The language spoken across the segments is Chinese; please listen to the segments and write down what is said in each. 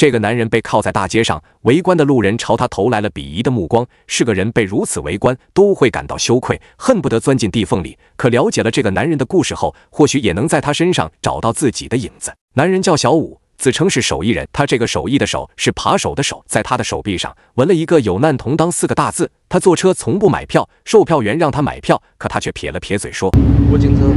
这个男人被铐在大街上，围观的路人朝他投来了鄙夷的目光。是个人被如此围观，都会感到羞愧，恨不得钻进地缝里。可了解了这个男人的故事后，或许也能在他身上找到自己的影子。男人叫小五，自称是手艺人。他这个手艺的手是扒手的手，在他的手臂上纹了一个“有难同当”四个大字。他坐车从不买票，售票员让他买票，可他却撇了撇嘴说：“我紧张。”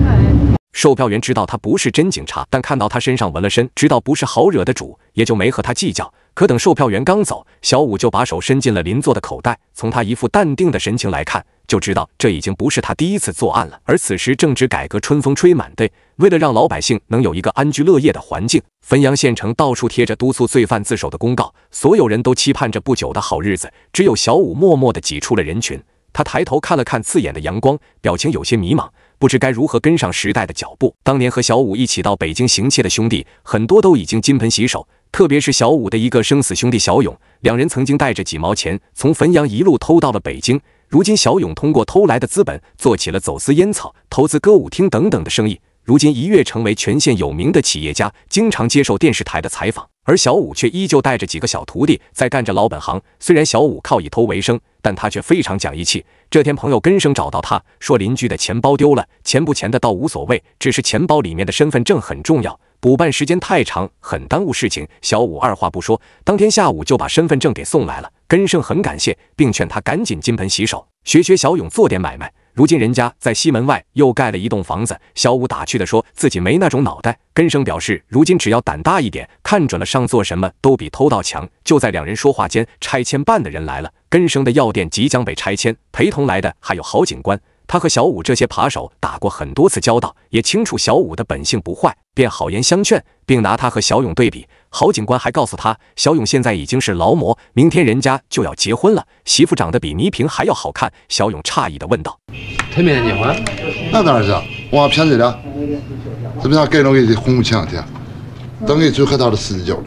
售票员知道他不是真警察，但看到他身上纹了身，知道不是好惹的主，也就没和他计较。可等售票员刚走，小五就把手伸进了邻座的口袋。从他一副淡定的神情来看，就知道这已经不是他第一次作案了。而此时正值改革春风吹满地，为了让老百姓能有一个安居乐业的环境，汾阳县城到处贴着督促罪犯自首的公告，所有人都期盼着不久的好日子。只有小五默默地挤出了人群，他抬头看了看刺眼的阳光，表情有些迷茫。不知该如何跟上时代的脚步。当年和小五一起到北京行窃的兄弟很多都已经金盆洗手，特别是小五的一个生死兄弟小勇，两人曾经带着几毛钱从汾阳一路偷到了北京。如今小勇通过偷来的资本做起了走私烟草、投资歌舞厅等等的生意，如今一跃成为全县有名的企业家，经常接受电视台的采访。而小五却依旧带着几个小徒弟在干着老本行。虽然小五靠以偷为生，但他却非常讲义气。这天，朋友根生找到他说：“邻居的钱包丢了，钱不钱的倒无所谓，只是钱包里面的身份证很重要，补办时间太长，很耽误事情。”小五二话不说，当天下午就把身份证给送来了。根生很感谢，并劝他赶紧金盆洗手，学学小勇做点买卖。如今人家在西门外又盖了一栋房子，小五打趣地说自己没那种脑袋。根生表示，如今只要胆大一点，看准了上做什么都比偷盗强。就在两人说话间，拆迁办的人来了。根生的药店即将被拆迁，陪同来的还有郝警官。他和小五这些扒手打过很多次交道，也清楚小五的本性不坏，便好言相劝，并拿他和小勇对比。郝警官还告诉他，小勇现在已经是劳模，明天人家就要结婚了，媳妇长得比倪萍还要好看。小勇诧异地问道：“他明天结婚？那当然是我骗了？怎么样，给了我的红墙去，等给朱科到了四十九了。”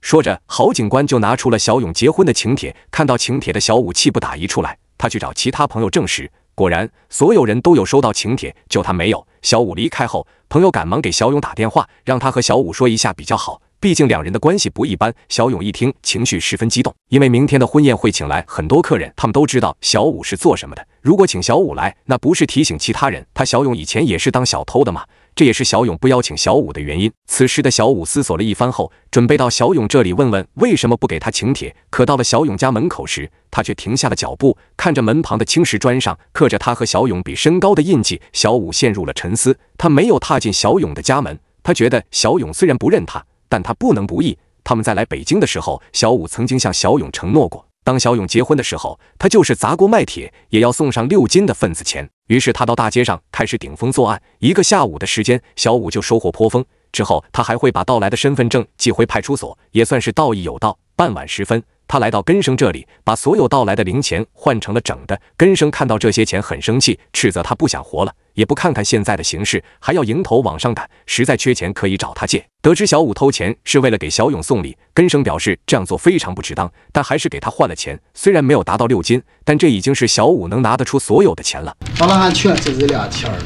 说着，郝警官就拿出了小勇结婚的请帖。看到请帖的小武气不打一处来，他去找其他朋友证实，果然所有人都有收到请帖，就他没有。小武离开后，朋友赶忙给小勇打电话，让他和小武说一下比较好，毕竟两人的关系不一般。小勇一听，情绪十分激动，因为明天的婚宴会请来很多客人，他们都知道小武是做什么的。如果请小武来，那不是提醒其他人？他小勇以前也是当小偷的吗？这也是小勇不邀请小五的原因。此时的小五思索了一番后，准备到小勇这里问问为什么不给他请帖。可到了小勇家门口时，他却停下了脚步，看着门旁的青石砖上刻着他和小勇比身高的印记，小五陷入了沉思。他没有踏进小勇的家门，他觉得小勇虽然不认他，但他不能不义。他们在来北京的时候，小五曾经向小勇承诺过，当小勇结婚的时候，他就是砸锅卖铁也要送上六斤的份子钱。于是他到大街上开始顶风作案，一个下午的时间，小五就收获颇丰。之后他还会把盗来的身份证寄回派出所，也算是盗亦有道。傍晚时分。他来到根生这里，把所有到来的零钱换成了整的。根生看到这些钱很生气，斥责他不想活了，也不看看现在的形势，还要迎头往上赶。实在缺钱可以找他借。得知小五偷钱是为了给小勇送礼，根生表示这样做非常不值当，但还是给他换了钱。虽然没有达到六斤，但这已经是小五能拿得出所有的钱了。阿拉还缺这俩钱了，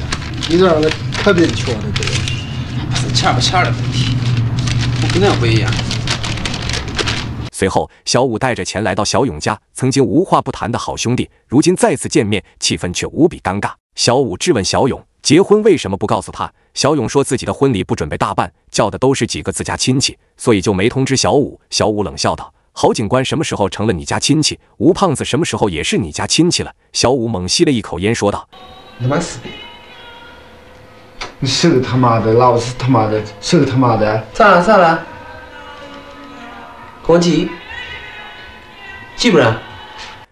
你这可别缺的多，不是钱不钱的问题，我跟那不一样。随后，小五带着钱来到小勇家。曾经无话不谈的好兄弟，如今再次见面，气氛却无比尴尬。小五质问小勇：“结婚为什么不告诉他？”小勇说：“自己的婚礼不准备大办，叫的都是几个自家亲戚，所以就没通知小五。”小五冷笑道：“郝警官什么时候成了你家亲戚？吴胖子什么时候也是你家亲戚了？”小五猛吸了一口烟，说道：“你妈死逼，你是个他妈的，老子他妈的，是个他妈的，算了算了。”关机，记不着。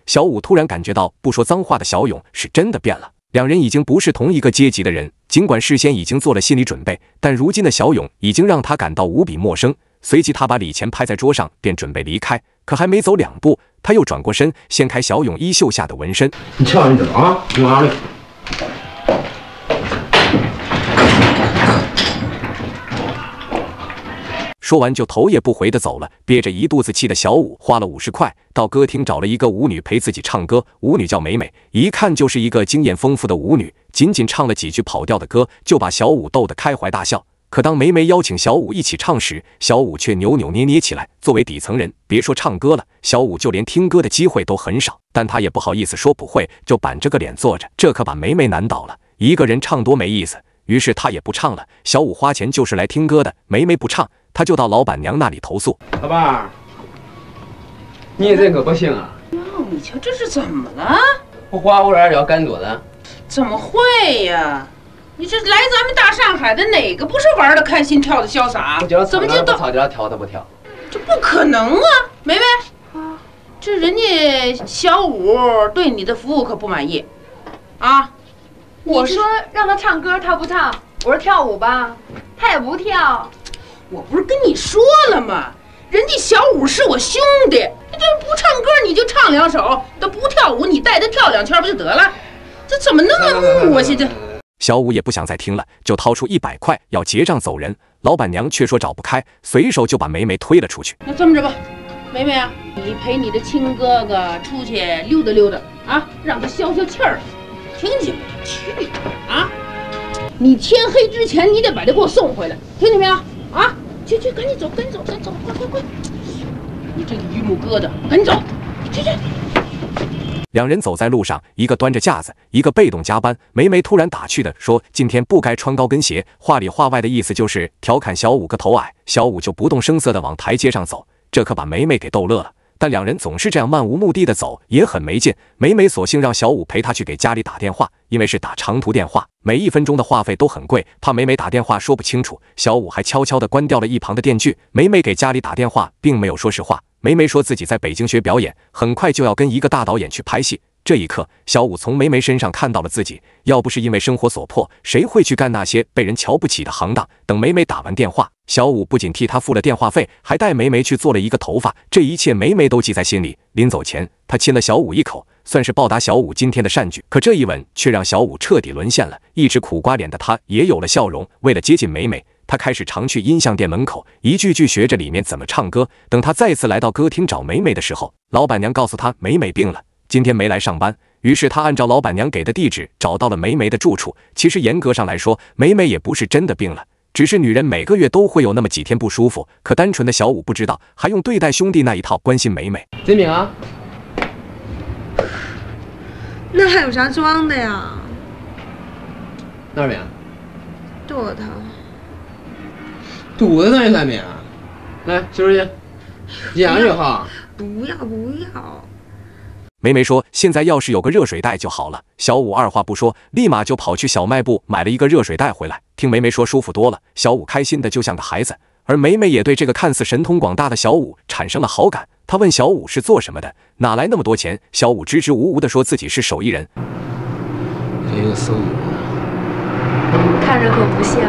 小五突然感觉到不说脏话的小勇是真的变了，两人已经不是同一个阶级的人。尽管事先已经做了心理准备，但如今的小勇已经让他感到无比陌生。随即，他把李钱拍在桌上，便准备离开。可还没走两步，他又转过身，掀开小勇衣袖下的纹身。你瞧你怎啊，了？你嘞！说完就头也不回地走了。憋着一肚子气的小五花了五十块到歌厅找了一个舞女陪自己唱歌。舞女叫美美，一看就是一个经验丰富的舞女。仅仅唱了几句跑调的歌，就把小五逗得开怀大笑。可当梅梅邀请小五一起唱时，小五却扭扭捏捏起来。作为底层人，别说唱歌了，小五就连听歌的机会都很少。但他也不好意思说不会，就板着个脸坐着。这可把梅梅难倒了。一个人唱多没意思，于是她也不唱了。小五花钱就是来听歌的，梅梅不唱。他就到老板娘那里投诉。老板儿，你这可不行啊！你瞧这是怎么了？我花五两要干多的？怎么会呀？你这来咱们大上海的哪个不是玩的开心跳的潇洒？怎么就都就要跳他不跳？这不可能啊！梅梅啊，这人家小五对你的服务可不满意啊！我说让他唱歌他不唱，我说跳舞吧，他也不跳。我不是跟你说了吗？人家小五是我兄弟，你这不唱歌你就唱两首，他不跳舞你带他跳两圈不就得了？这怎么那么磨叽？这小五也不想再听了，就掏出一百块要结账走人，老板娘却说找不开，随手就把梅梅推了出去。那这么着吧，梅梅啊，你陪你的亲哥哥出去溜达溜达啊，让他消消气儿，听见没有？去啊！你天黑之前你得把他给我送回来，听见没有？啊！去去，赶紧走，赶紧走，赶紧走，快快快！你这个榆木疙瘩，赶紧走，去去。两人走在路上，一个端着架子，一个被动加班。梅梅突然打趣的说：“今天不该穿高跟鞋。”话里话外的意思就是调侃小五个头矮。小五就不动声色的往台阶上走，这可把梅梅给逗乐了。但两人总是这样漫无目的的走，也很没劲。美美索性让小五陪她去给家里打电话，因为是打长途电话，每一分钟的话费都很贵，怕美美打电话说不清楚。小五还悄悄地关掉了一旁的电锯。美美给家里打电话，并没有说实话。美美说自己在北京学表演，很快就要跟一个大导演去拍戏。这一刻，小五从梅梅身上看到了自己。要不是因为生活所迫，谁会去干那些被人瞧不起的行当？等梅梅打完电话，小五不仅替她付了电话费，还带梅梅去做了一个头发。这一切，梅梅都记在心里。临走前，她亲了小五一口，算是报答小五今天的善举。可这一吻却让小五彻底沦陷了。一直苦瓜脸的他，也有了笑容。为了接近梅梅，他开始常去音像店门口，一句句学着里面怎么唱歌。等他再次来到歌厅找梅梅的时候，老板娘告诉他，梅梅病了。今天没来上班，于是他按照老板娘给的地址找到了梅梅的住处。其实严格上来说，梅梅也不是真的病了，只是女人每个月都会有那么几天不舒服。可单纯的小五不知道，还用对待兄弟那一套关心梅梅。金敏啊？那还有啥装的呀？哪边？肚子。堵的那西在哪边？来，洗手间。健康就好。不要不要。梅梅说：“现在要是有个热水袋就好了。”小五二话不说，立马就跑去小卖部买了一个热水袋回来。听梅梅说舒服多了，小五开心的就像个孩子。而梅梅也对这个看似神通广大的小五产生了好感。她问小五是做什么的，哪来那么多钱？小五支支吾吾的说自己是手艺人。看着可不像。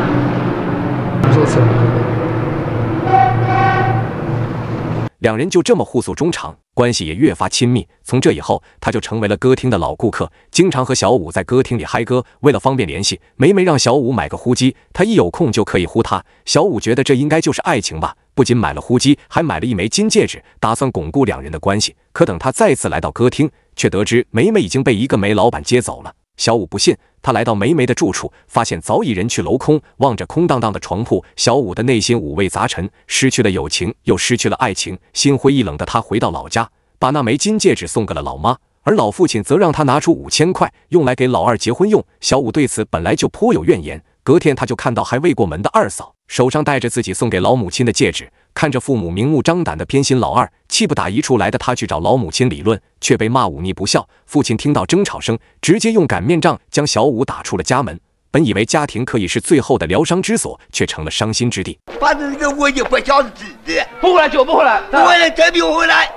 两人就这么互诉衷肠，关系也越发亲密。从这以后，他就成为了歌厅的老顾客，经常和小五在歌厅里嗨歌。为了方便联系，梅梅让小五买个呼机，他一有空就可以呼他。小五觉得这应该就是爱情吧，不仅买了呼机，还买了一枚金戒指，打算巩固两人的关系。可等他再次来到歌厅，却得知梅梅已经被一个煤老板接走了。小五不信，他来到梅梅的住处，发现早已人去楼空。望着空荡荡的床铺，小五的内心五味杂陈，失去了友情，又失去了爱情，心灰意冷的他回到老家，把那枚金戒指送给了老妈，而老父亲则让他拿出五千块，用来给老二结婚用。小五对此本来就颇有怨言，隔天他就看到还未过门的二嫂手上戴着自己送给老母亲的戒指。看着父母明目张胆的偏心，老二气不打一处来的他去找老母亲理论，却被骂忤逆不孝。父亲听到争吵声，直接用擀面杖将小五打出了家门。本以为家庭可以是最后的疗伤之所，却成了伤心之地。反正我也不想子子，不回来就不回来，不回来再逼我回来，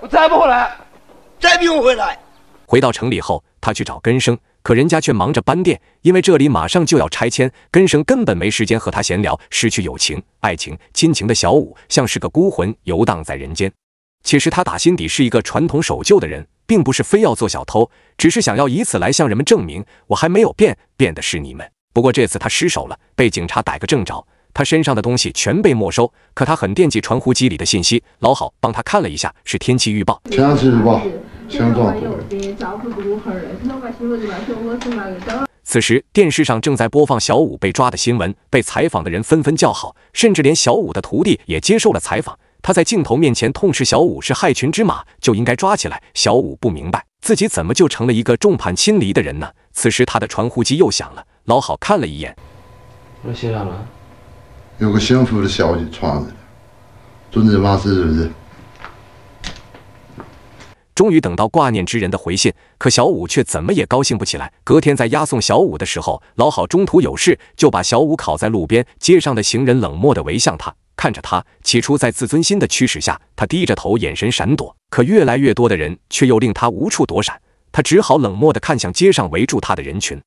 我再不回来，再逼我回来。回到城里后，他去找根生。可人家却忙着搬店，因为这里马上就要拆迁，根生根本没时间和他闲聊，失去友情、爱情、亲情的小五像是个孤魂游荡在人间。其实他打心底是一个传统守旧的人，并不是非要做小偷，只是想要以此来向人们证明，我还没有变，变的是你们。不过这次他失手了，被警察逮个正着。他身上的东西全被没收，可他很惦记传呼机里的信息。老郝帮他看了一下，是天气预报。天气预报，此时电视上正在播放小五被抓的新闻，被采访的人纷纷叫好，甚至连小五的徒弟也接受了采访。他在镜头面前痛斥小五是害群之马，就应该抓起来。小五不明白自己怎么就成了一个众叛亲离的人呢？此时他的传呼机又响了，老郝看了一眼，又谁来了？有个幸福的消息传来了，准你办事是是？终于等到挂念之人的回信，可小五却怎么也高兴不起来。隔天在押送小五的时候，老郝中途有事，就把小五拷在路边。街上的行人冷漠的围向他，看着他。起初在自尊心的驱使下，他低着头，眼神闪躲。可越来越多的人，却又令他无处躲闪。他只好冷漠的看向街上围住他的人群。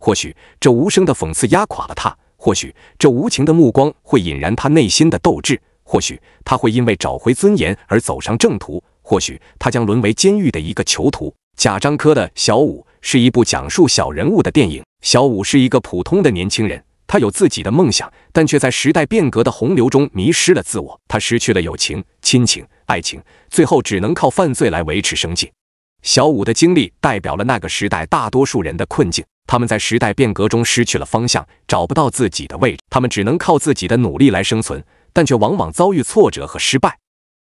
或许这无声的讽刺压垮了他。或许这无情的目光会引燃他内心的斗志，或许他会因为找回尊严而走上正途，或许他将沦为监狱的一个囚徒。贾樟柯的《小五》是一部讲述小人物的电影。小五是一个普通的年轻人，他有自己的梦想，但却在时代变革的洪流中迷失了自我。他失去了友情、亲情、爱情，最后只能靠犯罪来维持生计。小五的经历代表了那个时代大多数人的困境。他们在时代变革中失去了方向，找不到自己的位置，他们只能靠自己的努力来生存，但却往往遭遇挫折和失败。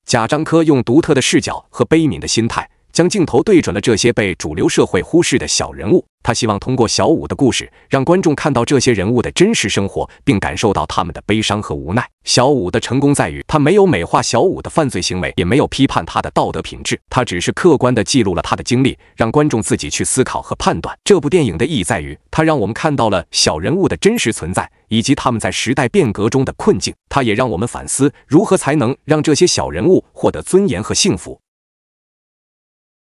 贾樟柯用独特的视角和悲悯的心态。将镜头对准了这些被主流社会忽视的小人物，他希望通过小五的故事，让观众看到这些人物的真实生活，并感受到他们的悲伤和无奈。小五的成功在于他没有美化小五的犯罪行为，也没有批判他的道德品质，他只是客观地记录了他的经历，让观众自己去思考和判断。这部电影的意义在于，它让我们看到了小人物的真实存在，以及他们在时代变革中的困境。它也让我们反思，如何才能让这些小人物获得尊严和幸福。